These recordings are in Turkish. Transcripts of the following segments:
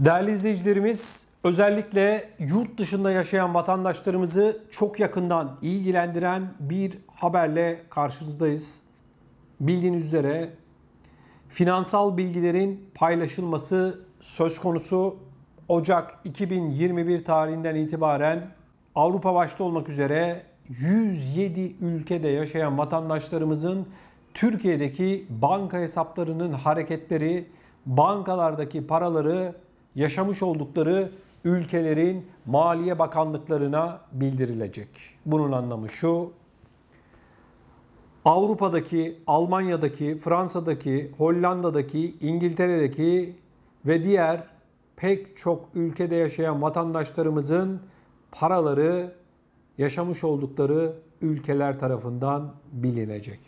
Değerli izleyicilerimiz, özellikle yurt dışında yaşayan vatandaşlarımızı çok yakından ilgilendiren bir haberle karşınızdayız. Bildiğiniz üzere finansal bilgilerin paylaşılması söz konusu Ocak 2021 tarihinden itibaren Avrupa başta olmak üzere 107 ülkede yaşayan vatandaşlarımızın Türkiye'deki banka hesaplarının hareketleri, bankalardaki paraları yaşamış oldukları ülkelerin maliye bakanlıklarına bildirilecek. Bunun anlamı şu, Avrupa'daki, Almanya'daki, Fransa'daki, Hollanda'daki, İngiltere'deki ve diğer pek çok ülkede yaşayan vatandaşlarımızın paraları yaşamış oldukları ülkeler tarafından bilinecek.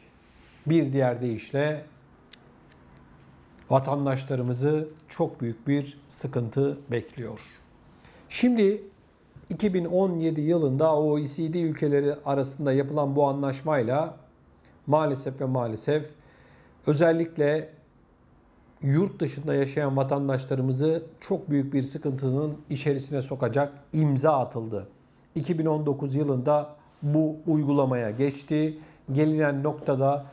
Bir diğer deyişle vatandaşlarımızı çok büyük bir sıkıntı bekliyor. Şimdi 2017 yılında OECD ülkeleri arasında yapılan bu anlaşmayla maalesef ve maalesef özellikle yurt dışında yaşayan vatandaşlarımızı çok büyük bir sıkıntının içerisine sokacak imza atıldı. 2019 yılında bu uygulamaya geçti. Gelinen noktada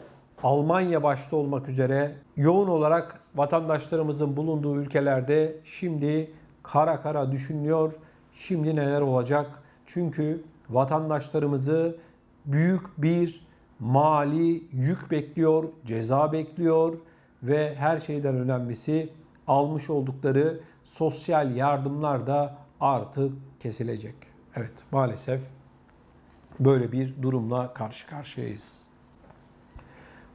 Almanya başta olmak üzere yoğun olarak vatandaşlarımızın bulunduğu ülkelerde şimdi kara kara düşünüyor. Şimdi neler olacak? Çünkü vatandaşlarımızı büyük bir mali yük bekliyor, ceza bekliyor ve her şeyden önemlisi almış oldukları sosyal yardımlar da artık kesilecek. Evet maalesef böyle bir durumla karşı karşıyayız.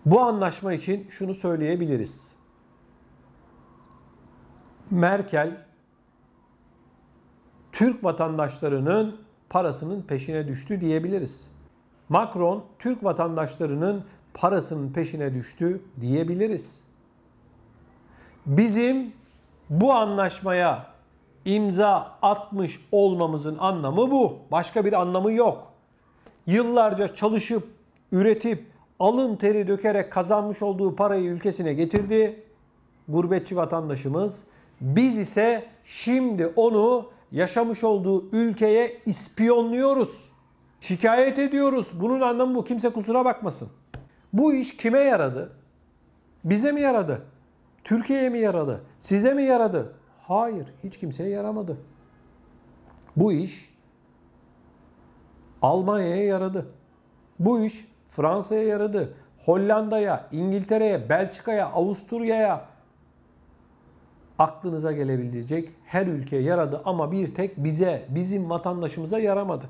Bu anlaşma için şunu söyleyebiliriz. Merkel Türk vatandaşlarının parasının peşine düştü diyebiliriz. Macron Türk vatandaşlarının parasının peşine düştü diyebiliriz. Bizim bu anlaşmaya imza atmış olmamızın anlamı bu. Başka bir anlamı yok. Yıllarca çalışıp, üretip, alın teri dökerek kazanmış olduğu parayı ülkesine getirdi. Gurbetçi vatandaşımız. Biz ise şimdi onu yaşamış olduğu ülkeye ispiyonluyoruz. Şikayet ediyoruz. Bunun anlamı bu. Kimse kusura bakmasın. Bu iş kime yaradı? Bize mi yaradı? Türkiye'ye mi yaradı? Size mi yaradı? Hayır, hiç kimseye yaramadı. Bu iş Almanya'ya yaradı. Bu iş Fransa'ya yaradı. Hollanda'ya, İngiltere'ye, Belçika'ya, Avusturya'ya aklınıza gelebilecek her ülkeye yaradı ama bir tek bize, bizim vatandaşımıza yaramadı.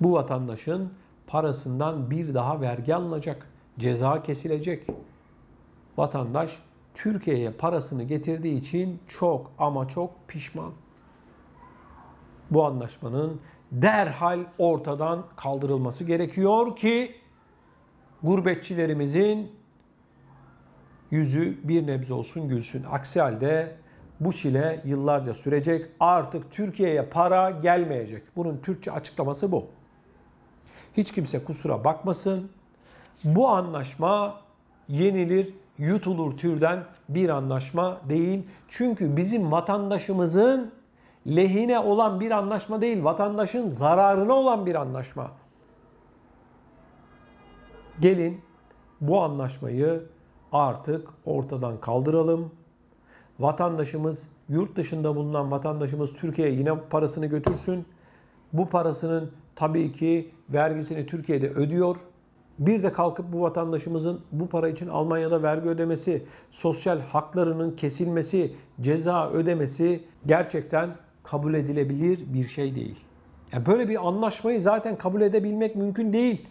Bu vatandaşın parasından bir daha vergi alınacak, ceza kesilecek. Vatandaş Türkiye'ye parasını getirdiği için çok ama çok pişman. Bu anlaşmanın derhal ortadan kaldırılması gerekiyor ki gurbetçilerimizin yüzü bir nebze olsun gülsün. Aksi halde bu çile yıllarca sürecek. Artık Türkiye'ye para gelmeyecek. Bunun Türkçe açıklaması bu. Hiç kimse kusura bakmasın. Bu anlaşma yenilir, yutulur türden bir anlaşma değil. Çünkü bizim vatandaşımızın lehine olan bir anlaşma değil, vatandaşın zararına olan bir anlaşma. Gelin bu anlaşmayı artık ortadan kaldıralım. Vatandaşımız, yurt dışında bulunan vatandaşımız Türkiye'ye yine parasını götürsün. Bu parasının tabii ki vergisini Türkiye'de ödüyor. Bir de kalkıp bu vatandaşımızın bu para için Almanya'da vergi ödemesi, sosyal haklarının kesilmesi, ceza ödemesi gerçekten kabul edilebilir bir şey değil. Yani böyle bir anlaşmayı zaten kabul edebilmek mümkün değil.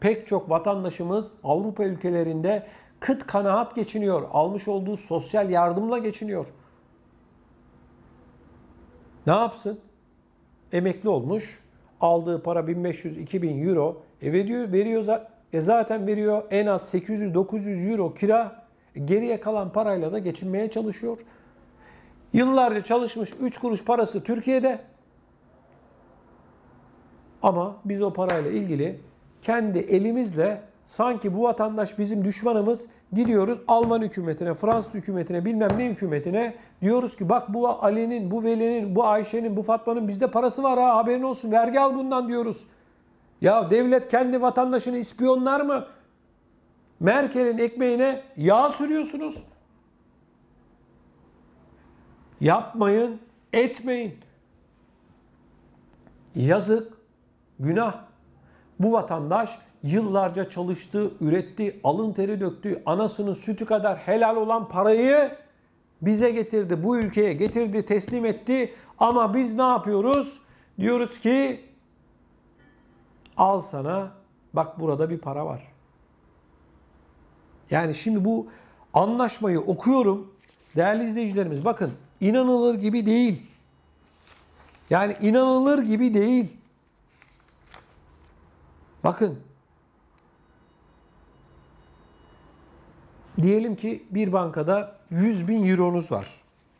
Pek çok vatandaşımız Avrupa ülkelerinde kıt kanaat geçiniyor. Almış olduğu sosyal yardımla geçiniyor. Ne yapsın? Emekli olmuş. Aldığı para 1500-2000 euro. eve diyor, veriyor e zaten veriyor en az 800-900 euro kira. E geriye kalan parayla da geçinmeye çalışıyor. Yıllarca çalışmış 3 kuruş parası Türkiye'de. Ama biz o parayla ilgili kendi elimizle sanki bu vatandaş bizim düşmanımız gidiyoruz Alman hükümetine, Fransız hükümetine, bilmem ne hükümetine diyoruz ki bak bu Ali'nin, bu Veli'nin, bu Ayşe'nin, bu Fatma'nın bizde parası var ha haberin olsun vergi al bundan diyoruz. Ya devlet kendi vatandaşını ispiyonlar mı? Merkel'in ekmeğine yağ sürüyorsunuz. Yapmayın, etmeyin. Yazık, günah. Bu vatandaş yıllarca çalıştı, üretti, alın teri döktü, anasının sütü kadar helal olan parayı bize getirdi, bu ülkeye getirdi, teslim etti. Ama biz ne yapıyoruz? Diyoruz ki al sana bak burada bir para var. Yani şimdi bu anlaşmayı okuyorum. Değerli izleyicilerimiz bakın inanılır gibi değil. Yani inanılır gibi değil. Bakın. Diyelim ki bir bankada 100 bin euronuz var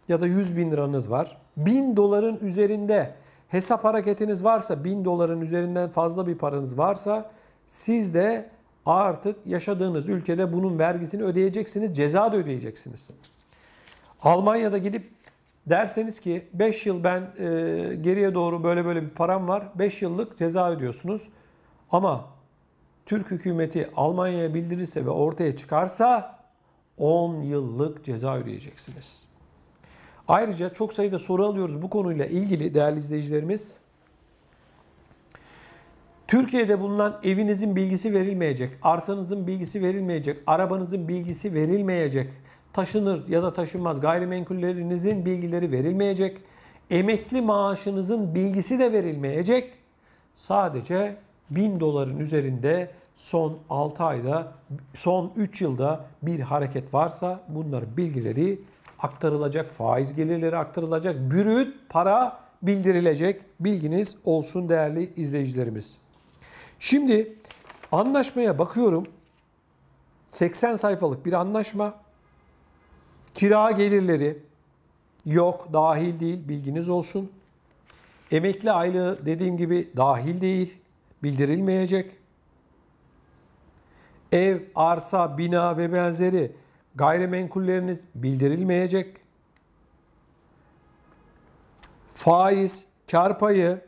ya da 100 bin liranız var. 1000 doların üzerinde hesap hareketiniz varsa 1000 doların üzerinden fazla bir paranız varsa siz de artık yaşadığınız ülkede bunun vergisini ödeyeceksiniz, ceza da ödeyeceksiniz. Almanya'da gidip Derseniz ki 5 yıl ben e, geriye doğru böyle böyle bir param var. 5 yıllık ceza ödüyorsunuz. Ama Türk hükümeti Almanya'ya bildirirse ve ortaya çıkarsa 10 yıllık ceza ödeyeceksiniz. Ayrıca çok sayıda soru alıyoruz bu konuyla ilgili değerli izleyicilerimiz. Türkiye'de bulunan evinizin bilgisi verilmeyecek, arsanızın bilgisi verilmeyecek, arabanızın bilgisi verilmeyecek taşınır ya da taşınmaz gayrimenkullerinizin bilgileri verilmeyecek. Emekli maaşınızın bilgisi de verilmeyecek. Sadece 1000 doların üzerinde son 6 ayda, son 3 yılda bir hareket varsa bunların bilgileri aktarılacak, faiz gelirleri aktarılacak, bürüt para bildirilecek bilginiz olsun değerli izleyicilerimiz. Şimdi anlaşmaya bakıyorum. 80 sayfalık bir anlaşma. Kira gelirleri yok, dahil değil, bilginiz olsun. Emekli aylığı dediğim gibi dahil değil, bildirilmeyecek. Ev, arsa, bina ve benzeri gayrimenkulleriniz bildirilmeyecek. Faiz, kar payı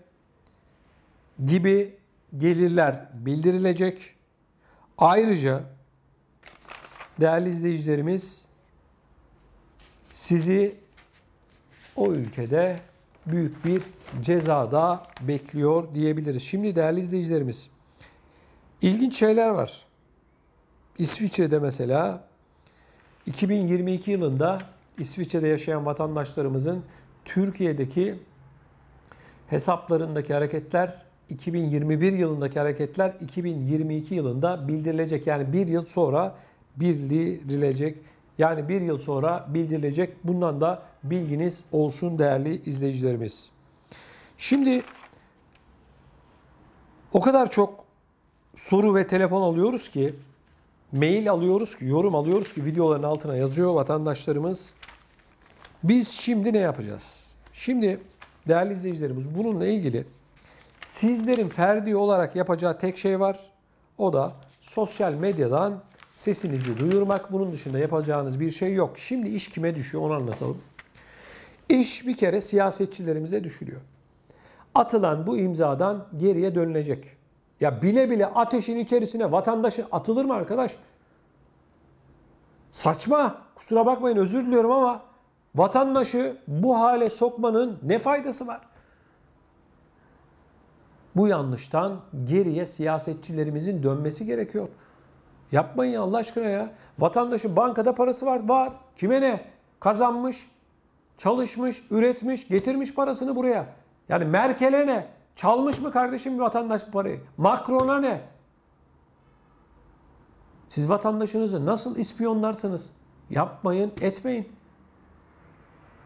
gibi gelirler bildirilecek. Ayrıca değerli izleyicilerimiz sizi o ülkede büyük bir cezada bekliyor diyebiliriz. Şimdi değerli izleyicilerimiz ilginç şeyler var. İsviçre'de mesela 2022 yılında İsviçre'de yaşayan vatandaşlarımızın Türkiye'deki hesaplarındaki hareketler 2021 yılındaki hareketler 2022 yılında bildirilecek. Yani bir yıl sonra bildirilecek yani bir yıl sonra bildirilecek. Bundan da bilginiz olsun değerli izleyicilerimiz. Şimdi o kadar çok soru ve telefon alıyoruz ki, mail alıyoruz ki, yorum alıyoruz ki videoların altına yazıyor vatandaşlarımız. Biz şimdi ne yapacağız? Şimdi değerli izleyicilerimiz bununla ilgili sizlerin ferdi olarak yapacağı tek şey var. O da sosyal medyadan sesinizi duyurmak. Bunun dışında yapacağınız bir şey yok. Şimdi iş kime düşüyor onu anlatalım. İş bir kere siyasetçilerimize düşülüyor. Atılan bu imzadan geriye dönülecek. Ya bile bile ateşin içerisine vatandaşın atılır mı arkadaş? Saçma. Kusura bakmayın özür diliyorum ama vatandaşı bu hale sokmanın ne faydası var? Bu yanlıştan geriye siyasetçilerimizin dönmesi gerekiyor. Yapmayın Allah aşkına ya. Vatandaşın bankada parası var. Var. Kime ne? Kazanmış, çalışmış, üretmiş, getirmiş parasını buraya. Yani Merkel'e ne? Çalmış mı kardeşim vatandaş parayı? Macron'a ne? Siz vatandaşınızı nasıl ispiyonlarsınız? Yapmayın, etmeyin.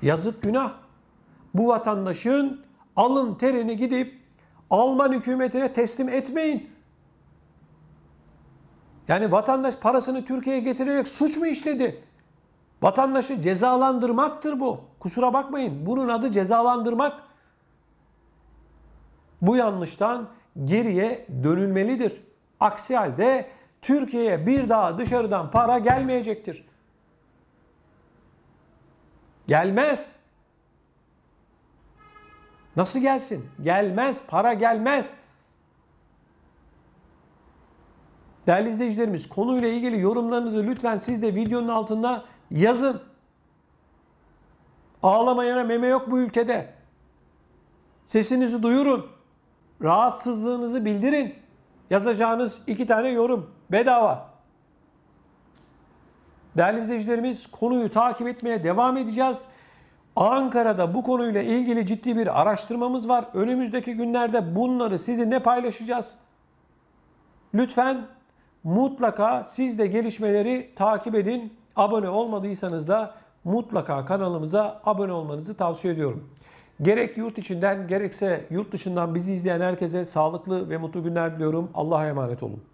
Yazık günah. Bu vatandaşın alın terini gidip Alman hükümetine teslim etmeyin. Yani vatandaş parasını Türkiye'ye getirerek suç mu işledi? Vatandaşı cezalandırmaktır bu. Kusura bakmayın. Bunun adı cezalandırmak. Bu yanlıştan geriye dönülmelidir. Aksi halde Türkiye'ye bir daha dışarıdan para gelmeyecektir. Gelmez. Nasıl gelsin? Gelmez, para gelmez. Değerli izleyicilerimiz konuyla ilgili yorumlarınızı lütfen siz de videonun altında yazın. Ağlamayana meme yok bu ülkede. Sesinizi duyurun. Rahatsızlığınızı bildirin. Yazacağınız iki tane yorum bedava. Değerli izleyicilerimiz konuyu takip etmeye devam edeceğiz. Ankara'da bu konuyla ilgili ciddi bir araştırmamız var. Önümüzdeki günlerde bunları sizinle paylaşacağız. Lütfen Mutlaka siz de gelişmeleri takip edin. Abone olmadıysanız da mutlaka kanalımıza abone olmanızı tavsiye ediyorum. Gerek yurt içinden gerekse yurt dışından bizi izleyen herkese sağlıklı ve mutlu günler diliyorum. Allah'a emanet olun.